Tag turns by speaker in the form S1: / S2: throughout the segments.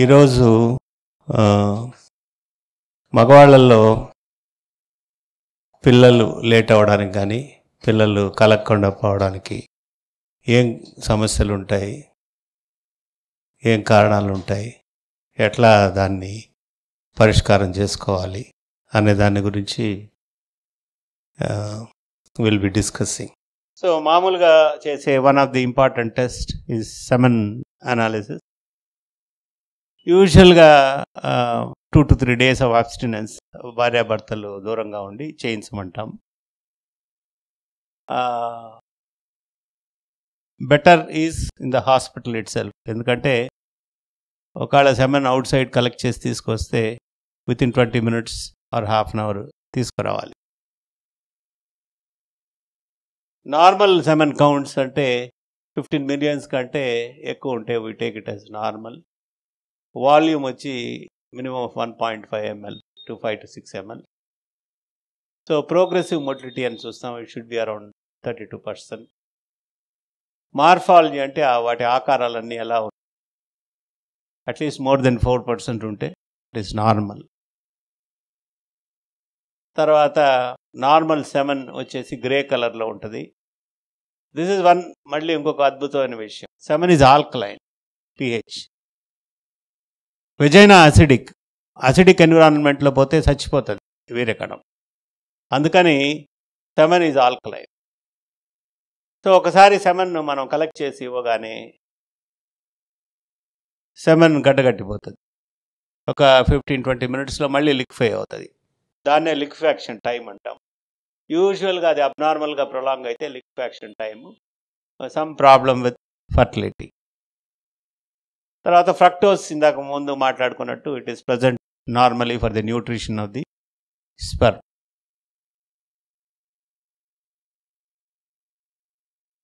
S1: ఈరోజు మగవాళ్ళల్లో పిల్లలు లేట్ అవ్వడానికి కానీ పిల్లలు కలగకుండా పోవడానికి ఏం సమస్యలు ఉంటాయి ఏం కారణాలు ఉంటాయి ఎట్లా దాన్ని పరిష్కారం చేసుకోవాలి అనే దాని గురించి విల్ బి డిస్కసింగ్ సో మామూలుగా చేసే one of the important test is semen analysis యూజువల్గా two to three days of abstinence భార్యాభర్తలు దూరంగా ఉండి చేయించమంటాం better is in the hospital itself ఎందుకంటే ఒకవేళ సెమెన్ అవుట్ సైడ్ కలెక్ట్ చేసి తీసుకొస్తే within twenty minutes or half an hour తీసుకురావాలి నార్మల్ సెమెన్ కౌంట్స్ అంటే ఫిఫ్టీన్ మిలియన్స్ కంటే ఎక్కువ ఉంటే we take it as normal volume వచ్చి minimum of one point five ML two five to six ML so progressive motility అని చూస్తాం it should be around thirty two percent morphology అంటే వాటి ఆకారాలన్నీ ఎలా ఉంటాయి at least more than four percent ఉంటే it is normal తర్వాత నార్మల్ సెమన్ వచ్చేసి గ్రే కలర్లో ఉంటుంది దిస్ ఇస్ వన్ మళ్ళీ ఇంకొక అద్భుతమైన విషయం semen is alkaline pH vagina acidic acidic ఎన్విరాన్మెంట్లో పోతే చచ్చిపోతుంది వేరే అందుకని సెమన్ ఈజ్ ఆల్కలైన్ సో ఒకసారి సెమన్ను మనం కలెక్ట్ చేసి ఇవ్వగానే సెమన్ గడ్డగట్టిపోతుంది ఒక ఫిఫ్టీన్ ట్వంటీ మినిట్స్లో మళ్ళీ లిక్ఫై అవుతుంది దాన్నే లిక్ఫాక్షన్ టైం అంటాం యూజువల్గా అది అబ్నార్మల్గా ప్రొలాంగ్ అయితే liquefaction time some problem with fertility తర్వాత ఫ్రక్టోస్ ఇందాక ముందు మాట్లాడుకున్నట్టు it is present normally for the nutrition of the sperm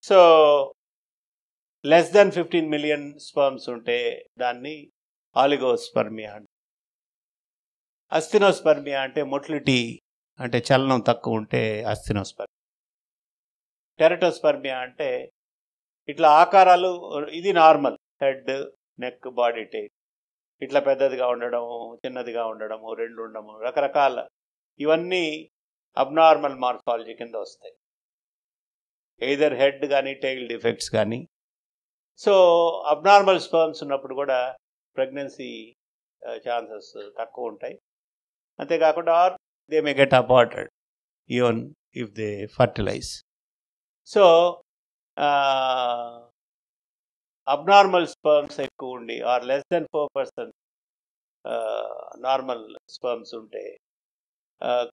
S1: so less than fifteen million sperms ఉంటే దాన్ని ఆలిగోస్పర్మియా అంటే అస్థినోస్పర్మియా అంటే మొటిలిటీ అంటే చలనం తక్కువ ఉంటే అస్థినోస్పర్మియా టెరటోస్పర్మియా అంటే ఇట్లా ఆకారాలు ఇది normal head neck body type ఇట్లా పెద్దదిగా ఉండడము చిన్నదిగా ఉండడము రెండు ఉండము రకరకాల ఇవన్నీ అబ్నార్మల్ మార్ఫాలజీ కింద వస్తాయి ఎయిదర్ హెడ్ కానీ టైల్ డిఫెక్ట్స్ కానీ సో అబ్నార్మల్ స్పర్మ్స్ ఉన్నప్పుడు కూడా ప్రెగ్నెన్సీ ఛాన్సెస్ uh, తక్కువ ఉంటాయి అంతేకాకుండా or they may get aborted even if they fertilize so abnormal sperms ఎక్కువ ఉండి or less than four percent normal sperms ఉంటే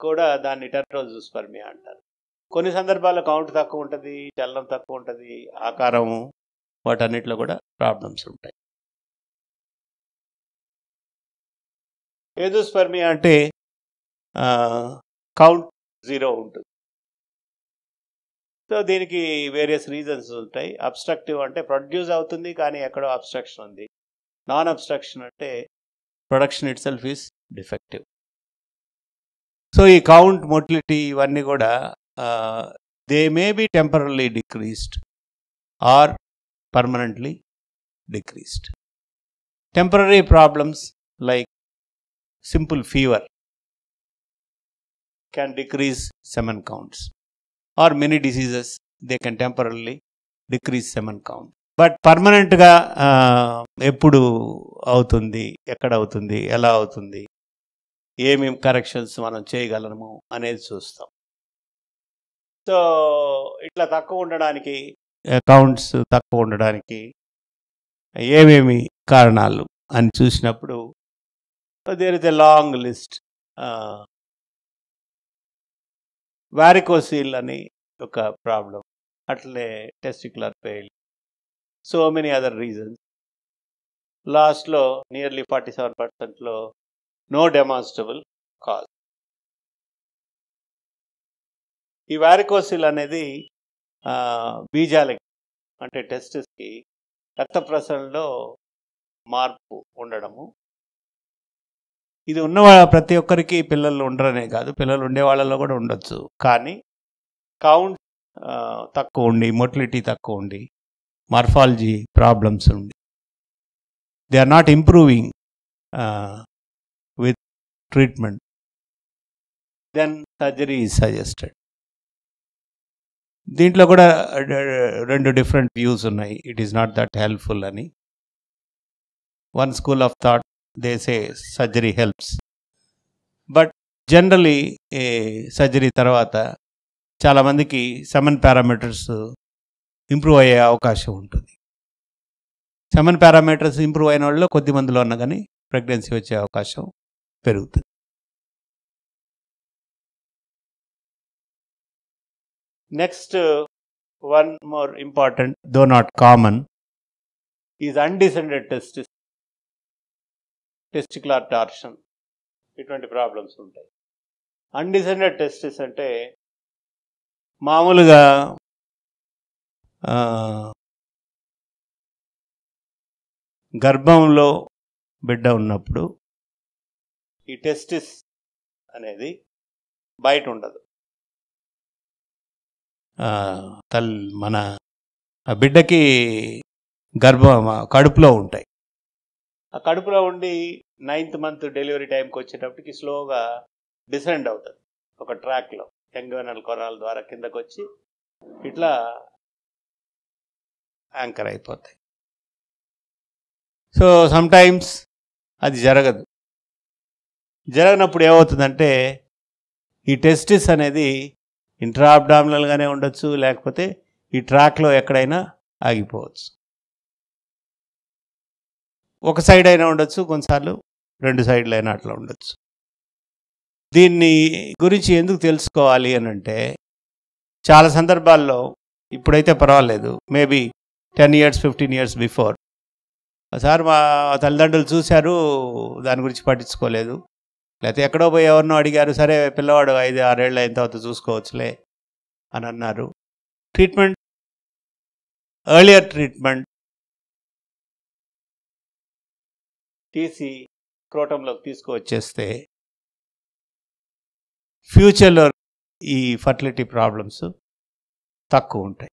S1: కూడా దాన్ని స్పర్మి అంటారు కొన్ని సందర్భాల్లో కౌంట్ తక్కువ ఉంటుంది చలనం తక్కువ ఉంటుంది ఆకారము వాటన్నిటిలో కూడా ప్రాబ్లమ్స్ ఉంటాయి స్పర్మి అంటే కౌంట్ జీరో ఉంటుంది సో దీనికి వేరియస్ రీజన్స్ ఉంటాయి అబ్స్ట్రక్టివ్ అంటే ప్రొడ్యూస్ అవుతుంది కానీ ఎక్కడో అబ్స్ట్రక్షన్ ఉంది నాన్ అబ్స్ట్రక్షన్ అంటే production itself is defective so ఈ కౌంట్ మొటిలిటీ ఇవన్నీ కూడా they may be temporary decreased or permanently decreased temporary problems like simple fever can decrease semen counts or many diseases they can temporary decrease semen count but పర్మనెంట్గా ఎప్పుడు అవుతుంది ఎక్కడ అవుతుంది ఎలా అవుతుంది ఏమేమి కరెక్షన్స్ మనం చేయగలము అనేది చూస్తాం సో ఇట్లా తక్కువ ఉండడానికి అకౌంట్స్ తక్కువ ఉండడానికి ఏమేమి కారణాలు అని చూసినప్పుడు there is a long list varicocele అని ఒక ప్రాబ్లం అట్లే testicular fail so many other reasons లాస్ట్లో నియర్లీ ఫార్టీ సెవెన్ పర్సెంట్లో నో డెమాన్స్టబుల్ కాజ్ ఈ వ్యారికోసిల్ అనేది బీజాలకి అంటే టెస్టిస్కి రక్త ప్రసరణలో మార్పు ఉండడము ఇది ఉన్న ప్రతి ఒక్కరికి పిల్లలు ఉండరనే కాదు పిల్లలు ఉండే వాళ్ళలో కూడా ఉండొచ్చు కానీ కౌంట్ తక్కువ ఉండి మొటిలిటీ తక్కువ ఉండి మార్ఫాలజీ ప్రాబ్లమ్స్ ఉండి they are not improving with treatment then surgery is suggested దీంట్లో కూడా రెండు డిఫరెంట్ వ్యూస్ ఉన్నాయి it is not that helpful అని one school of thought they say surgery helps but generally a surgery తర్వాత చాలామందికి semen parameters improve అయ్యే అవకాశం ఉంటుంది సెమన్ పారామీటర్స్ ఇంప్రూవ్ అయిన వాళ్ళు కొద్ది మందిలో ఉన్న కానీ ప్రెగ్నెన్సీ వచ్చే అవకాశం పెరుగుతుంది next one more important though not common is undescended testis testicular torsion ఇటువంటి ప్రాబ్లమ్స్ ఉంటాయి అన్డిసైడెడ్ టెస్టిస్ అంటే మామూలుగా గర్భంలో బిడ్డ ఉన్నప్పుడు ఈ టెస్టిస్ అనేది బయట ఉండదు తల్ మన బిడ్డకి గర్భం కడుపులో ఉంటాయి ఆ కడుపులో ఉండి నైన్త్ మంత్ డెలివరీ టైంకి వచ్చేటప్పటికి స్లోగా డిసెండ్ అవుతుంది ఒక ట్రాక్లో ఎంగనల్ కొరాల ద్వారా కిందకు వచ్చి ఇట్లా యాంకర్ అయిపోతాయి సో సమ్టైమ్స్ అది జరగదు జరగనప్పుడు ఏమవుతుందంటే ఈ టెస్టిస్ అనేది ఇంట్రాబ్డామినల్గానే ఉండొచ్చు లేకపోతే ఈ ట్రాక్లో ఎక్కడైనా ఆగిపోవచ్చు ఒక సైడ్ అయినా ఉండొచ్చు కొన్నిసార్లు రెండు సైడ్లు అయినా అట్లా ఉండొచ్చు దీన్ని గురించి ఎందుకు తెలుసుకోవాలి అని అంటే చాలా సందర్భాల్లో ఇప్పుడైతే పర్వాలేదు maybe ten years fifteen years before sir మా తల్లిదండ్రులు చూశారు దాని గురించి పట్టించుకోలేదు లేకపోతే ఎక్కడో పోయి ఎవరినో అడిగారు సరే పిల్లవాడు ఐదు ఆరేళ్ళు అయిన తర్వాత చూసుకోవచ్చులే అని అన్నారు ట్రీట్మెంట్ ఎర్లియర్ ట్రీట్మెంట్ తీసి క్రోటంలోకి తీసుకువచ్చేస్తే ఫ్యూచర్లో ఈ ఫర్టిలిటీ ప్రాబ్లమ్స్ తక్కువ ఉంటాయి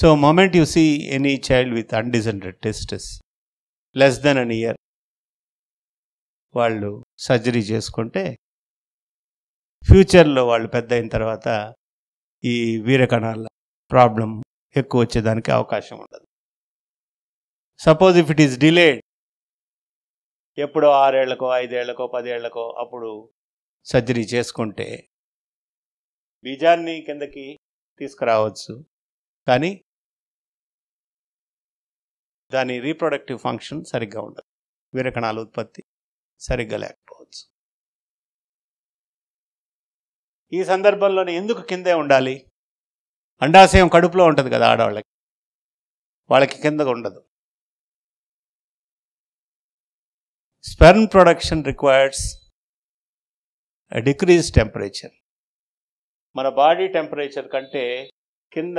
S1: so moment you see any child with undescended testes less than an year వాళ్ళు సర్జరీ చేసుకుంటే ఫ్యూచర్లో వాళ్ళు పెద్ద అయిన తర్వాత ఈ వీరకణాల ప్రాబ్లం ఎక్కువ వచ్చేదానికి అవకాశం ఉండదు suppose if it is delayed ఎప్పుడో ఆరేళ్లకో ఐదేళ్లకో పదేళ్లకో అప్పుడు సర్జరీ చేసుకుంటే బీజాన్ని కిందకి తీసుకురావచ్చు కానీ దాని రీప్రొడక్టివ్ ఫంక్షన్ సరిగ్గా ఉండదు విరకణాల ఉత్పత్తి సరిగ్గా లేకపోవచ్చు ఈ సందర్భంలోనే ఎందుకు కిందే ఉండాలి అండాశయం కడుపులో ఉంటుంది కదా ఆడవాళ్ళకి వాళ్ళకి కిందకు ఉండదు sperm production requires decrease temperature మన బాడీ టెంపరేచర్ కంటే కింద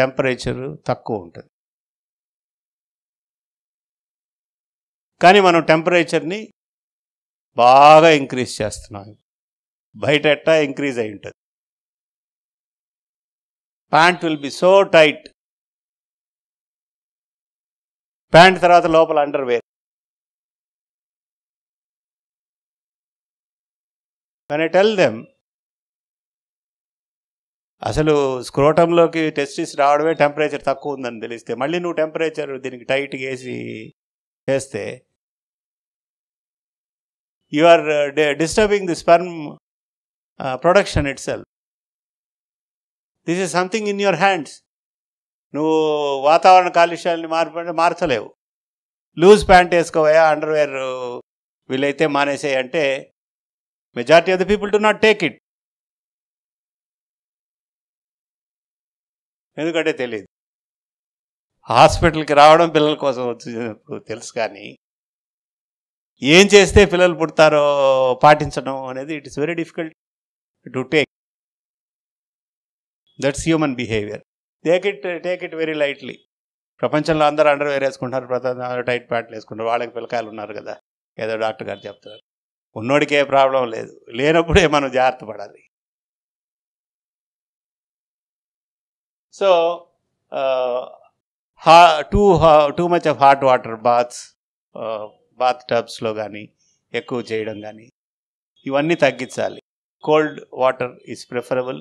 S1: టెంపరేచర్ తక్కువ ఉంటుంది కానీ మనం టెంపరేచర్ని బాగా ఇంక్రీజ్ చేస్తున్నాం బయట ఎట్టా ఇంక్రీజ్ అయి ఉంటుంది pant will be so tight pant తర్వాత లోపల అండర్ వేర్ కానీ ఐ టెల్ దెమ్ అసలు స్క్రోటంలోకి టెస్టిస్ రావడమే టెంపరేచర్ తక్కువ ఉందని తెలిస్తే మళ్ళీ నువ్వు టెంపరేచర్ దీనికి టైట్గా వేసి చేస్తే you are disturbing the sperm production itself this is something in your hands నువ్వు వాతావరణ కాలుష్యాలని మార్ప మార్చలేవు లూజ్ ప్యాంట్ వేసుకోవయా అండర్వేర్ వీలైతే అంటే majority of the people do not take it ఎందుకంటే తెలియదు హాస్పిటల్కి రావడం పిల్లల కోసం వచ్చినప్పుడు తెలుసు కానీ ఏం చేస్తే పిల్లలు పుడతారో పాటించడం అనేది it is very difficult to take that's human behaviour take it take it very lightly ప్రపంచంలో అందరూ అండర్ వేర్ వేసుకుంటారు టైట్ ప్యాంట్లు వేసుకుంటారు వాళ్ళకి పిల్లకాయలు ఉన్నారు కదా ఏదో డాక్టర్ గారు చెప్తారు ఉన్నోడికి ప్రాబ్లం లేదు లేనప్పుడే మనం జాగ్రత్త పడాలి సో హా too too much of hot water baths bath టబ్స్లో కానీ ఎక్కువ చేయడం కానీ ఇవన్నీ తగ్గించాలి cold water is preferable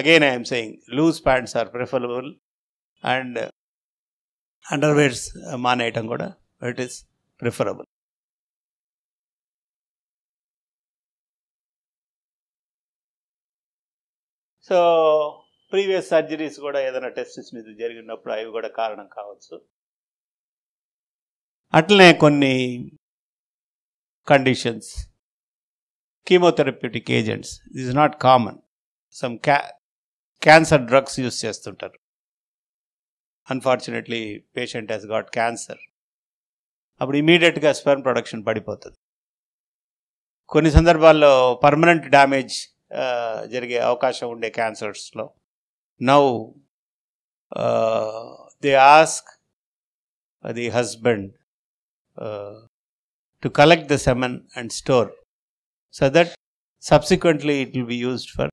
S1: again I'm saying loose pants are preferable and underwears మానేయటం కూడా it is preferable so previous surgeries కూడా ఏదైనా టెస్టిస్ మీద జరిగినప్పుడు అవి కూడా కారణం కావచ్చు అట్లనే కొన్ని conditions chemotherapeutic agents is not common some క్యా క్యాన్సర్ డ్రగ్స్ యూస్ చేస్తుంటారు unfortunately patient has got cancer అప్పుడు ఇమీడియట్గా స్పెర్మ్ ప్రొడక్షన్ పడిపోతుంది కొన్ని సందర్భాల్లో పర్మనెంట్ డ్యామేజ్ జరిగే అవకాశం ఉండే క్యాన్సర్స్లో now they ask the husband to collect the semen and store so that subsequently it will be used for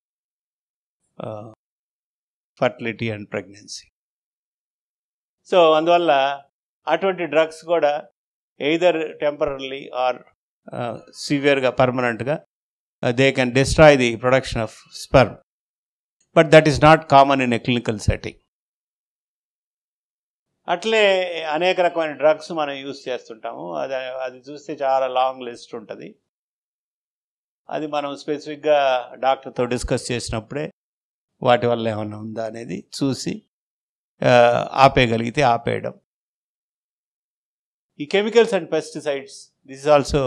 S1: fertility and pregnancy so అందువల్ల అటువంటి డ్రగ్స్ కూడా ఎయిదర్ టెంపరీ ఆర్ సివియర్గా పర్మనెంట్గా Uh, they can destroy the production of sperm. But that is not common in a clinical setting. అట్లే అనేక రకమైన drugs మనం use చేస్తుంటాము అది అది చూస్తే చాలా లాంగ్ లిస్ట్ ఉంటుంది అది మనం స్పెసిఫిక్గా డాక్టర్తో డిస్కస్ చేసినప్పుడే వాటి వల్ల ఏమైనా ఉందా అనేది చూసి uh, ఆపేయగలిగితే ఆపేయడం ఈ chemicals and pesticides this also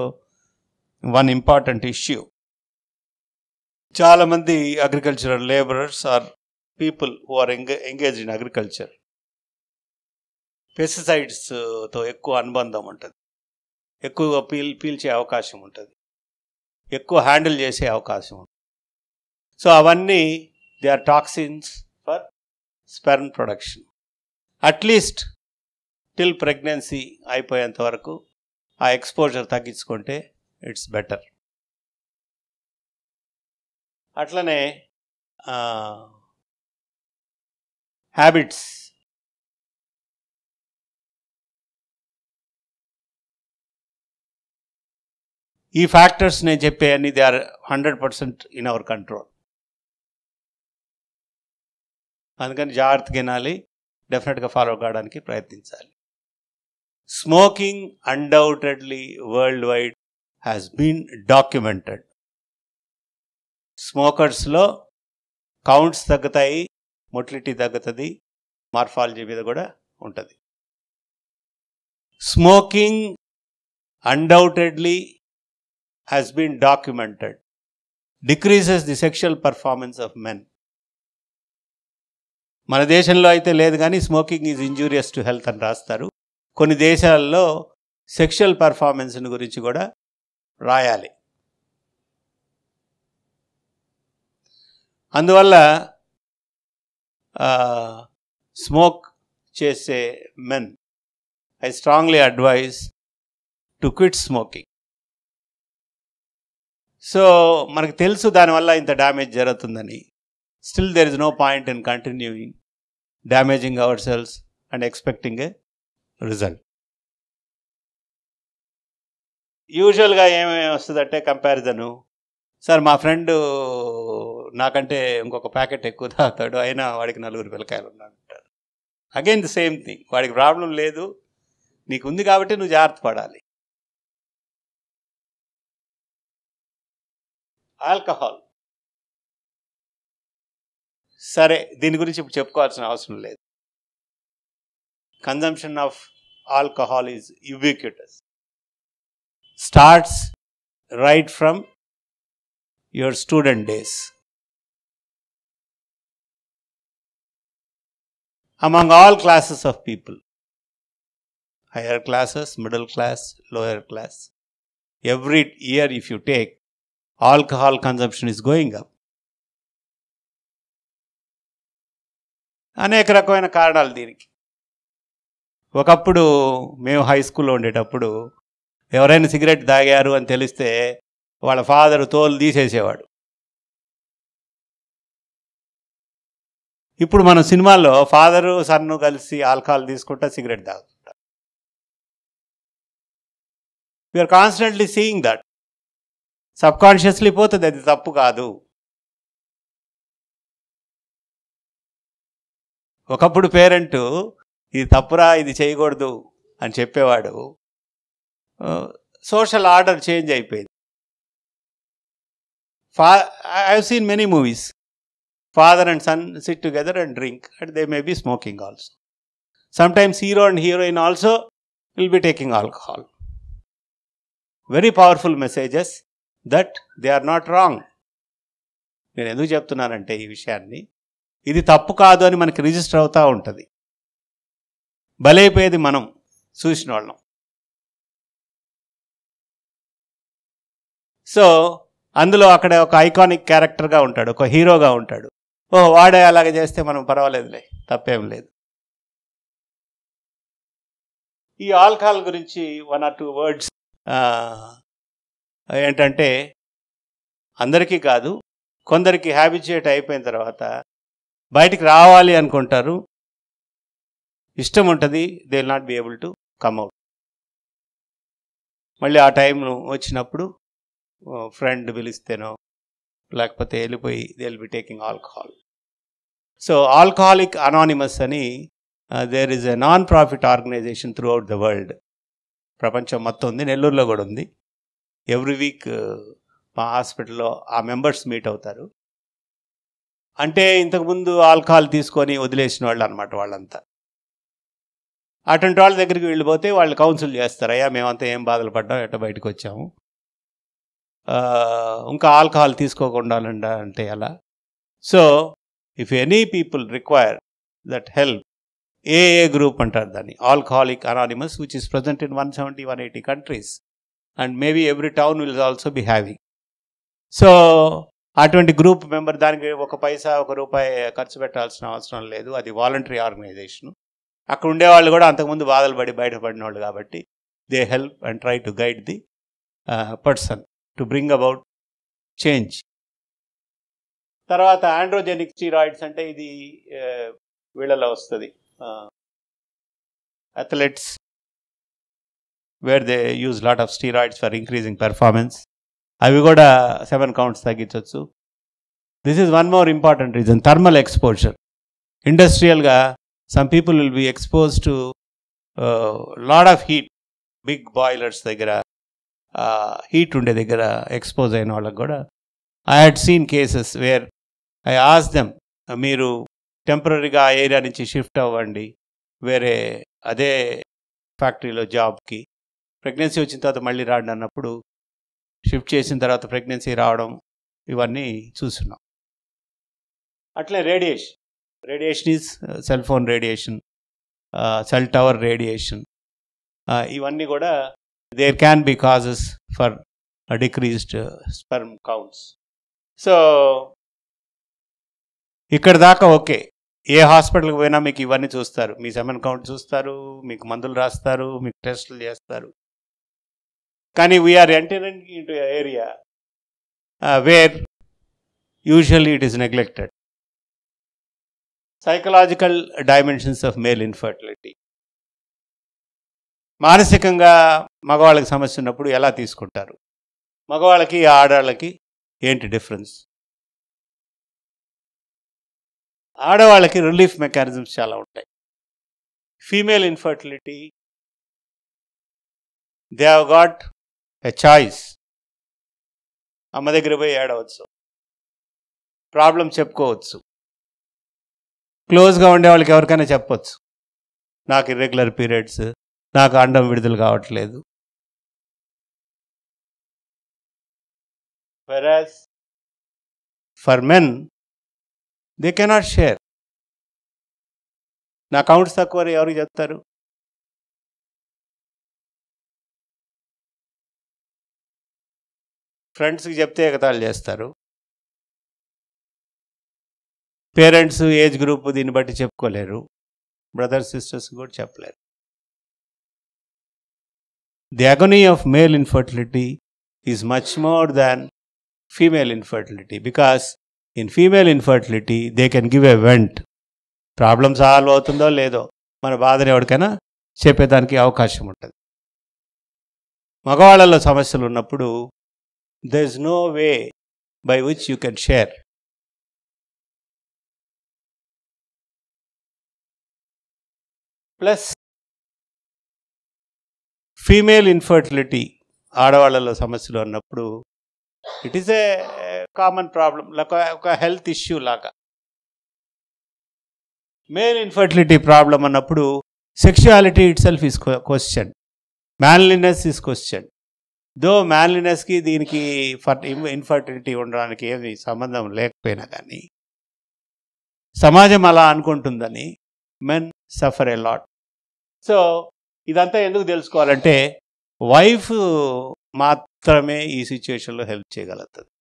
S1: one important issue చాలా మంది agricultural labourers or people who are ఎంగే ఎంగేజ్ ఇన్ అగ్రికల్చర్ పెస్టిసైడ్స్తో ఎక్కువ అనుబంధం ఉంటుంది ఎక్కువగా పీల్ పీల్చే అవకాశం ఉంటుంది ఎక్కువ హ్యాండిల్ చేసే అవకాశం ఉంటుంది సో అవన్నీ they are toxins for sperm production at least till pregnancy అయిపోయేంత వరకు ఆ ఎక్స్పోజర్ తగ్గించుకుంటే ఇట్స్ బెటర్ అట్లనే హ్యాబిట్స్ ఈ ఫ్యాక్టర్స్ నేను చెప్పే అన్ని they are hundred percent in our control అందుకని జాగ్రత్తగా వినాలి డెఫినెట్గా ఫాలో కావడానికి ప్రయత్నించాలి smoking undoubtedly worldwide has been documented స్మోకర్స్లో కౌంట్స్ తగ్గుతాయి మొటిలిటీ తగ్గుతుంది మార్ఫాలజీ మీద కూడా ఉంటుంది smoking undoubtedly has been documented decreases the sexual performance of men మన దేశంలో అయితే లేదు కానీ smoking is injurious to health అని రాస్తారు కొన్ని దేశాల్లో సెక్షువల్ పర్ఫార్మెన్స్ని గురించి కూడా రాయాలి అందువల్ల స్మోక్ చేసే men I strongly advise to quit smoking so మనకు తెలుసు దానివల్ల ఇంత డ్యామేజ్ జరుగుతుందని still there is no point in continuing damaging our cells and expecting a result యూజువల్గా ఏమేమి వస్తుందంటే కంపారిజను సార్ మా ఫ్రెండ్ నాకంటే ఇంకొక ప్యాకెట్ ఎక్కువ తాగుతాడు అయినా వాడికి నలుగురు పిల్లకాయలు ఉన్నాడంటారు అగైన్ ది సేమ్ థింగ్ వాడికి ప్రాబ్లం లేదు నీకు ఉంది కాబట్టి నువ్వు జాగ్రత్త పడాలి ఆల్కహాల్ సరే దీని గురించి ఇప్పుడు చెప్పుకోవాల్సిన అవసరం లేదు consumption of alcohol is ubiquitous starts right from your student days among all classes of people higher classes, middle class, lower class. Every year, if you take, alcohol consumption is going up. అనేక రకమైన కారణాలు దీనికి ఒకప్పుడు మేము high స్కూల్లో ఉండేటప్పుడు ఎవరైనా cigarette తాగారు అని తెలిస్తే వాళ్ళ ఫాదర్ తోలు తీసేసేవాడు ఇప్పుడు మన సినిమాల్లో ఫాదరు సన్ను కలిసి ఆల్కహాల్ తీసుకుంటా సిగరెట్ తాగుతుంటా we're constantly seeing that subconsciously పోతుంది అది తప్పు కాదు ఒకప్పుడు పేరెంట్ ఇది తప్పురా ఇది చేయకూడదు అని చెప్పేవాడు సోషల్ ఆర్డర్ చేంజ్ అయిపోయింది ఫా ఐ హీన్ seen many movies father and son sit together and drink and they may be smoking also. Sometimes hero and heroine also will be taking alcohol. Very powerful messages that they are not wrong నేను ఎందుకు చెప్తున్నానంటే ఈ విషయాన్ని ఇది తప్పు కాదు అని మనకి రిజిస్టర్ అవుతూ ఉంటుంది బలైపోయేది మనం చూసిన వాళ్ళం సో అందులో అక్కడ ఒక ఐకానిక్ క్యారెక్టర్గా ఉంటాడు ఒక హీరోగా ఉంటాడు ఓ వాడే అలాగే చేస్తే మనం పర్వాలేదులే తప్పేం లేదు ఈ ఆల్కహాల్ గురించి వన్ ఆర్ టూ వర్డ్స్ ఏంటంటే అందరికీ కాదు కొందరికి హ్యాబిచ్యుయేట్ అయిపోయిన తర్వాత బయటికి రావాలి అనుకుంటారు ఇష్టం ఉంటుంది they will not be able to come out మళ్ళీ ఆ టైం వచ్చినప్పుడు ఫ్రెండ్ పిలిస్తేనో లేకపోతే వెళ్ళిపోయి they will be taking alcohol so alcoholic anonymous అని there is a non profit organisation throughout the world ప్రపంచం మొత్తం ఉంది నెల్లూరులో కూడా ఉంది ఎవ్రీ వీక్ uh, మా హాస్పిటల్లో ఆ మెంబర్స్ మీట్ అవుతారు అంటే ఇంతకుముందు ఆల్కహాల్ తీసుకొని వదిలేసిన వాళ్ళు అనమాట వాళ్ళంతా అటువంటి వాళ్ళ దగ్గరికి వెళ్ళిపోతే వాళ్ళు కౌన్సిల్ చేస్తారు అయ్యా మేమంతా ఏం బాధలు పడ్డాం ఎట్ట బయటకు వచ్చాము ఇంకా ఆల్కహాల్ తీసుకోకుండా అంటే అలా so if any people require that help AA group అంటారు దాన్ని alcoholic anonymous which is present in one seventy one eighty countries and maybe every town will also be having so అటువంటి గ్రూప్ మెంబర్ దానికి ఒక పైసా ఒక రూపాయి ఖర్చు పెట్టాల్సిన అవసరం లేదు అది వాలంటరీ ఆర్గనైజేషన్ అక్కడ ఉండేవాళ్ళు కూడా అంతకుముందు బాధలు పడి బయటపడిన వాళ్ళు కాబట్టి they help and try to guide the person to bring about change తర్వాత ఆండ్రోజెనిక్ స్టీరాయిడ్స్ అంటే ఇది వీళ్ళలో వస్తుంది athletes where they use lot of steroids for increasing performance అవి కూడా సెవెన్ కౌంట్స్ తగ్గించవచ్చు this is one more important reason thermal exposure ఇండస్ట్రియల్గా some people will be expose to lot of heat big boilers దగ్గర హీట్ ఉండే దగ్గర expose అయిన వాళ్ళకి కూడా I had seen cases where I ask them మీరు టెంపరీగా ఆ ఏరియా నుంచి షిఫ్ట్ అవ్వండి వేరే అదే ఫ్యాక్టరీలో జాబ్కి ప్రెగ్నెన్సీ వచ్చిన తర్వాత మళ్ళీ రాండి అన్నప్పుడు షిఫ్ట్ చేసిన తర్వాత ప్రెగ్నెన్సీ రావడం ఇవన్నీ చూస్తున్నాం అట్లే radiation radiation is cell phone radiation cell tower radiation ఇవన్నీ కూడా there can be causes for decreased sperm counts so ఇక్కడ దాకా ఓకే ఏ హాస్పిటల్కి పోయినా మీకు ఇవన్నీ చూస్తారు మీ సెమన్ కౌంట్ చూస్తారు మీకు మందులు రాస్తారు మీకు టెస్టులు చేస్తారు కానీ we're entering to area where usually it is neglected psychological dimensions of male infertility మానసికంగా మగవాళ్ళకి సమస్య ఉన్నప్పుడు ఎలా తీసుకుంటారు మగవాళ్ళకి ఆడవాళ్ళకి ఏంటి డిఫరెన్స్ ఆడవాళ్ళకి రిలీఫ్ మెకానిజమ్స్ చాలా ఉంటాయి female infertility they have got a choice అమ్మ దగ్గర పోయి ఏడవచ్చు ప్రాబ్లం చెప్పుకోవచ్చు క్లోజ్గా ఉండే వాళ్ళకి ఎవరికైనా చెప్పచ్చు నాకు ఇర్రెగ్యులర్ పీరియడ్స్ నాకు అండం విడుదల కావట్లేదు for men they cannot share నా అకౌంట్స్ తక్కువ ఎవరు చెప్తారు ఫ్రెండ్స్కి చెప్తే ఎగతాలు చేస్తారు పేరెంట్స్ ఏజ్ గ్రూప్ దీన్ని బట్టి చెప్పుకోలేరు బ్రదర్స్ సిస్టర్స్ కూడా చెప్పలేరు the agony of male infertility is much more than female infertility because in female infertility they can give a vent problem solve అవుతుందో లేదో మన బాధని ఎవరికైనా చెప్పేదానికి అవకాశం ఉంటుంది మగవాళ్ళలో సమస్యలు ఉన్నప్పుడు there is no way by which you can share ప్లస్ ఫీమేల్ ఇన్ఫర్టిలిటీ ఆడవాళ్ళలో సమస్యలు అన్నప్పుడు it is a common problem లేక ఒక హెల్త్ ఇష్యూ లాగా మేల్ ఇన్ఫర్టిలిటీ ప్రాబ్లం అన్నప్పుడు sexuality itself is question manliness is question though మ్యాన్లీనెస్కి దీనికి ఫర్ ఇన్ఫర్టిలిటీ ఉండడానికి ఏమి సంబంధం లేకపోయినా కానీ సమాజం అలా అనుకుంటుందని men suffer a lot so ఇదంతా ఎందుకు తెలుసుకోవాలంటే వైఫ్ మాత్రమే ఈ సిచ్యువేషన్లో హెల్ప్ చేయగలుగుతుంది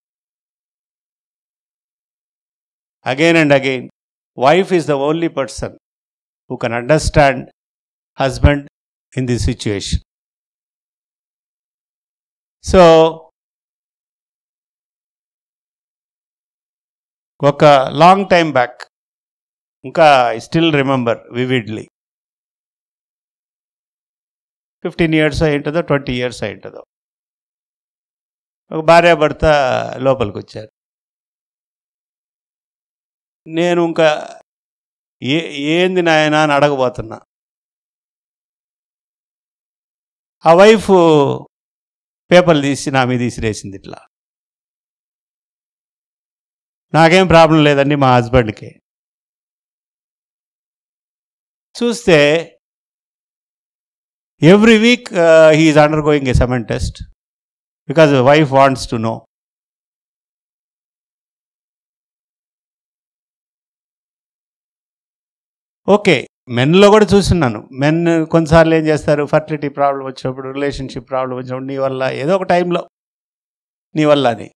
S1: again and again wife is the only person who can understand husband in the situation so ఒక లాంగ్ టైమ్ బ్యాక్ ఇంకా I still remember vividly fifteen years అయి ఉంటుందో ట్వంటీ ఇయర్స్ అయి ఉంటుందో ఒక భార్యాభర్త లోపలికి వచ్చారు నేను ఇంకా ఏ ఏంది నాయన అని అడగబోతున్నా ఆ వైఫ్ పేపర్లు తీసి నా మీద తీసిరేసింది ఇట్లా నాకేం ప్రాబ్లం లేదండి మా హస్బెండ్కి చూస్తే every week he is undergoing a semen test because wife wants to know okay మెన్లో కూడా చూస్తున్నాను మెన్ కొన్నిసార్లు ఏం చేస్తారు ఫర్టిలిటీ ప్రాబ్లం వచ్చినప్పుడు రిలేషన్షిప్ ప్రాబ్లం వచ్చినప్పుడు నీ వల్ల ఏదో ఒక టైంలో నీ వల్ల అని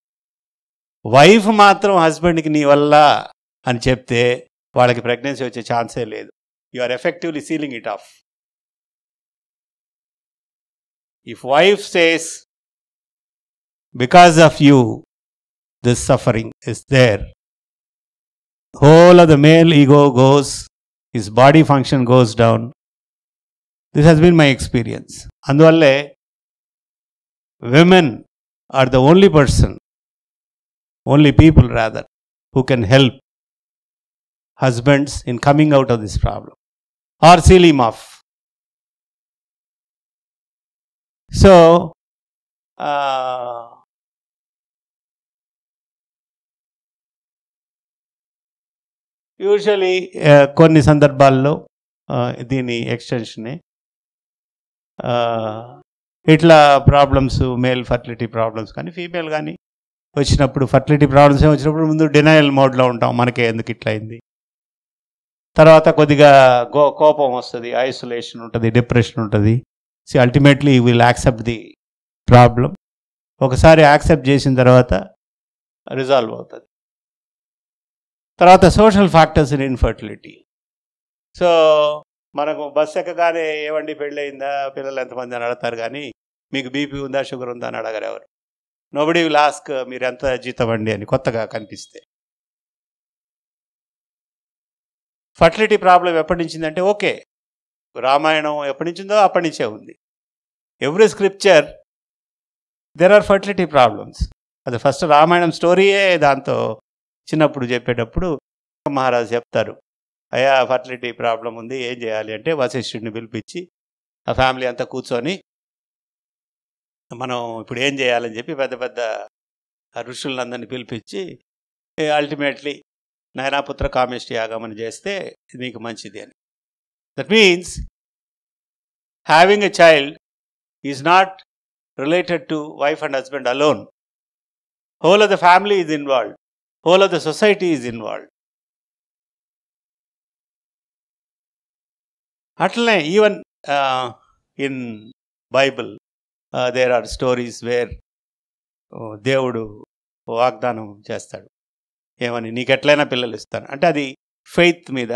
S1: వైఫ్ మాత్రం హస్బెండ్కి నీ వల్ల అని చెప్తే వాళ్ళకి ప్రెగ్నెన్సీ వచ్చే ఛాన్సే లేదు you are effectively sealing it off if wife says because of you this suffering is there whole of the male ego goes his body function goes down. This has been my experience. And women are the only person, only people rather, who can help husbands in coming out of this problem or silly him off. So, uh, usually కొన్ని సందర్భాల్లో దీని ఎక్స్టెన్షనే ఇట్లా problems male fertility problems కానీ female కానీ వచ్చినప్పుడు fertility problems ఏమి వచ్చినప్పుడు ముందు డినయల్ మోడ్లో ఉంటాం మనకే ఎందుకు ఇట్లా అయింది తర్వాత కొద్దిగా గో కోపం వస్తుంది ఐసోలేషన్ ఉంటుంది డిప్రెషన్ ఉంటుంది she ultimately will accept the problem ఒకసారి యాక్సెప్ట్ చేసిన తర్వాత రిజాల్వ్ అవుతుంది తర్వాత social factors in infertility so మనకు బస్ ఎక్కగానే వండి పెళ్ళయిందా పిల్లలు ఎంతమంది అని అడతారు కానీ మీకు బీపీ ఉందా షుగర్ ఉందా అని అడగరు ఎవరు నోబడి విల్ ఆస్క్ మీరు ఎంత జీతం అండి అని కొత్తగా కనిపిస్తే ఫర్టిలిటీ ప్రాబ్లం ఎప్పటి నుంచిందంటే ఓకే రామాయణం ఎప్పటి నుంచిందో అప్పటి నుంచే ఉంది every scripture there are fertility problems అది ఫస్ట్ రామాయణం స్టోరీయే దాంతో చిన్నప్పుడు చెప్పేటప్పుడు మహారాజు చెప్తారు అయ్యా ఫర్టిలిటీ ప్రాబ్లం ఉంది ఏం చేయాలి అంటే వశిష్ఠుడిని పిలిపించి ఆ ఫ్యామిలీ అంతా కూర్చొని మనం ఇప్పుడు ఏం చేయాలని చెప్పి పెద్ద పెద్ద ఋషులందరినీ పిలిపించి అల్టిమేట్లీ నయనాపుత్ర కామేష్టి యాగమన చేస్తే నీకు మంచిది అని that means having a child is not related to wife and husband alone whole of the family is involve whole of the society is involved అట్లనే even in Bible there are stories where దేవుడు వాగ్దానం చేస్తాడు ఏమని నీకు ఎట్లయినా పిల్లలు ఇస్తాను అంటే అది ఫెయిత్ మీద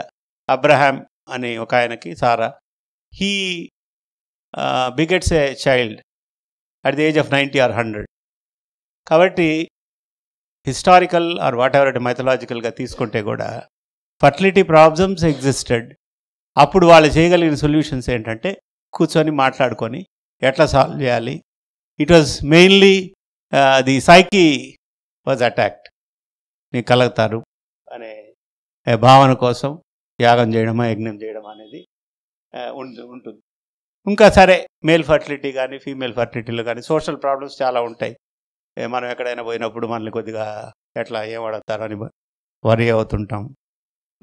S1: అబ్రహాం అనే ఒక ఆయనకి Sarah he begets a child at the age of ninety or hundred కాబట్టి హిస్టారికల్ ఆర్ వాట్ ఎవర్ అంటే మైథలాజికల్గా తీసుకుంటే కూడా ఫర్టిలిటీ ప్రాబ్లమ్స్ ఎగ్జిస్టెడ్ అప్పుడు వాళ్ళు చేయగలిగిన సొల్యూషన్స్ ఏంటంటే కూర్చొని మాట్లాడుకొని ఎట్లా సాల్వ్ చేయాలి it was mainly the psyche was attacked నీ కలుగుతారు అనే భావన కోసం యాగం చేయడమా యజ్ఞం చేయడం అనేది ఉంటుంది ఇంకా సరే మేల్ ఫర్టిలిటీ కానీ ఫీమేల్ ఫర్టిలిటీలో కానీ సోషల్ ప్రాబ్లమ్స్ చాలా ఉంటాయి మనం ఎక్కడైనా పోయినప్పుడు మనల్ని కొద్దిగా ఎట్లా ఏం వాడతారని వరి అవుతుంటాం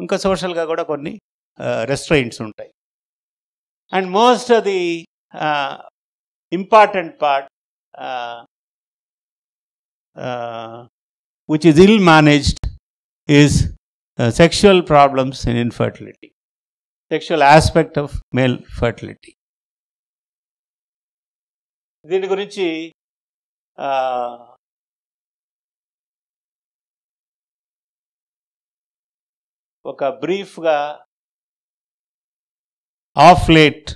S1: ఇంకా సోషల్గా కూడా కొన్ని రెస్టారెంట్స్ ఉంటాయి and most of the important part which is ill managed is sexual problems in infertility sexual aspect of male fertility దీని గురించి uh, ఒక బ్రీఫ్గా of late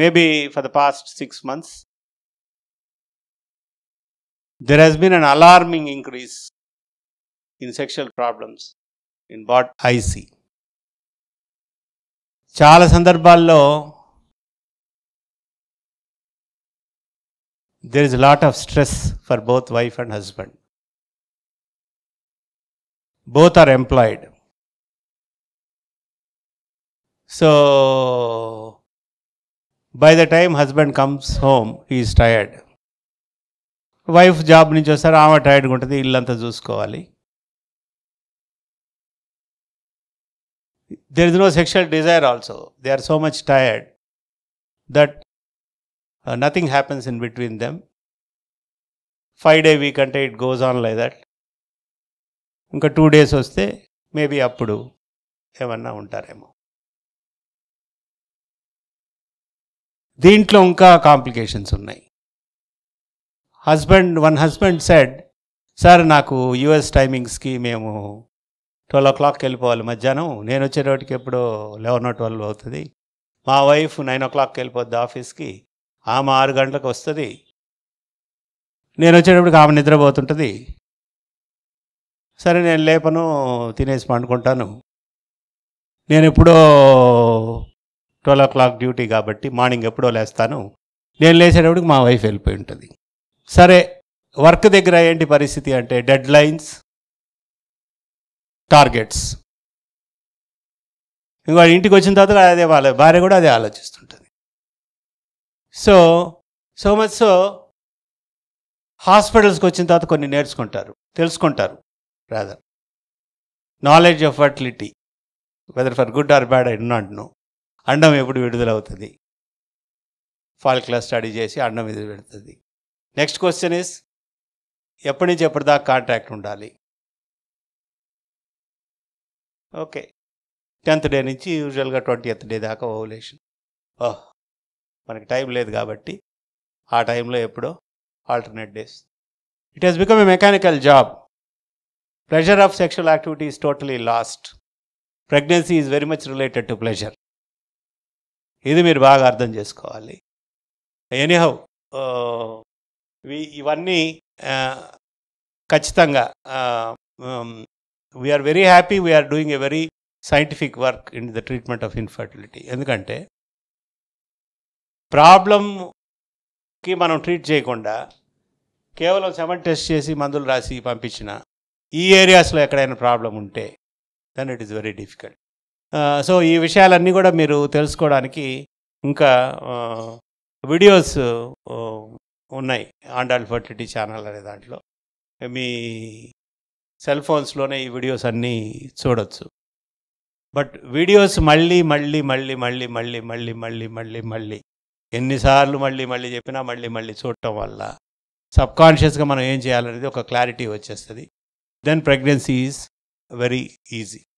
S1: maybe for the past six months there has been an alarming increase in sexual problems in what I see చాలా సందర్భాల్లో there is a lot of stress for both wife and husband. Both are employed. So, by the time husband comes home, he is tired. Wife job ni chosar, ama tired gunta di illanta zuskovali. There is no sexual desire also. They are so much tired that nothing happens in between them five day week అంటే it goes on like that ఇంకా two days వస్తే maybe అప్పుడు ఏమన్నా ఉంటారేమో దీంట్లో ఇంకా complications ఉన్నాయి husband one husband said sir నాకు యుఎస్ టైమింగ్స్కి మేము ట్వెల్వ్ ఓ క్లాక్కి వెళ్ళిపోవాలి మధ్యాహ్నం నేను వచ్చేటప్పటికి ఎప్పుడో లెవెన్ ఓ ట్వెల్వ్ అవుతుంది మా వైఫ్ నైన్ ఓ క్లాక్కి వెళ్ళిపోద్ది ఆఫీస్కి ఆమె ఆరు గంటలకు వస్తుంది నేను వచ్చేటప్పుడు ఆమె నిద్రపోతుంటుంది సరే నేను లేపను తినేసి పండుకుంటాను నేను ఎప్పుడో ట్వెల్వ్ ఓ క్లాక్ డ్యూటీ కాబట్టి మార్నింగ్ ఎప్పుడో లేస్తాను నేను లేచేటప్పటికి మా వైఫ్ వెళ్ళిపోయి ఉంటుంది సరే వర్క్ దగ్గర ఏంటి పరిస్థితి అంటే డెడ్ లైన్స్ టార్గెట్స్ ఇంకా ఇంటికి వచ్చిన తర్వాత అదే వాళ్ళ భార్య కూడా అదే ఆలోచిస్తుంటుంది సో సో మచ్ సో హాస్పిటల్స్కి వచ్చిన తర్వాత కొన్ని నేర్చుకుంటారు తెలుసుకుంటారు rather knowledge of fertility whether for good or bad I not know అండం ఎప్పుడు విడుదలవుతుంది క్లాస్ స్టడీ చేసి అండం ఇది పెడుతుంది నెక్స్ట్ క్వశ్చన్ ఇస్ ఎప్పటి నుంచి ఎప్పటిదాకా కాంటాక్ట్ ఉండాలి ఓకే టెన్త్ డే నుంచి యూజువల్గా ట్వంటీ డే దాకా ఓవలేషన్ ఓహ్ oh. మనకి టైం లేదు కాబట్టి ఆ టైంలో ఎప్పుడో alternate days it has become a mechanical job pleasure of sexual activity is totally lost pregnancy is very much related to pleasure ఇది మీరు బాగా అర్థం చేసుకోవాలి ఎనీహౌ ఇవన్నీ ఖచ్చితంగా we're very happy we're doing a very scientific work in the treatment of infertility ఎందుకంటే ప్రాబ్లంకి మనం ట్రీట్ చేయకుండా కేవలం సెవెన్ టెస్ట్ చేసి మందులు రాసి పంపించిన ఈ ఏరియాస్లో ఎక్కడైనా ప్రాబ్లం ఉంటే then it is very difficult so ఈ విషయాలన్నీ కూడా మీరు తెలుసుకోవడానికి ఇంకా వీడియోస్ ఉన్నాయి ఆండాల్ ఫర్టిలిటీ ఛానల్ అనే దాంట్లో మీ సెల్ ఫోన్స్లోనే ఈ వీడియోస్ అన్నీ చూడొచ్చు బట్ వీడియోస్ మళ్ళీ మళ్ళీ మళ్ళీ మళ్ళీ మళ్ళీ మళ్ళీ మళ్ళీ మళ్ళీ మళ్ళీ ఎన్నిసార్లు మళ్ళీ మళ్ళీ చెప్పినా మళ్ళీ మళ్ళీ చూడటం వల్ల సబ్ కాన్షియస్గా మనం ఏం చేయాలనేది ఒక క్లారిటీ వచ్చేస్తుంది then pregnancy is very easy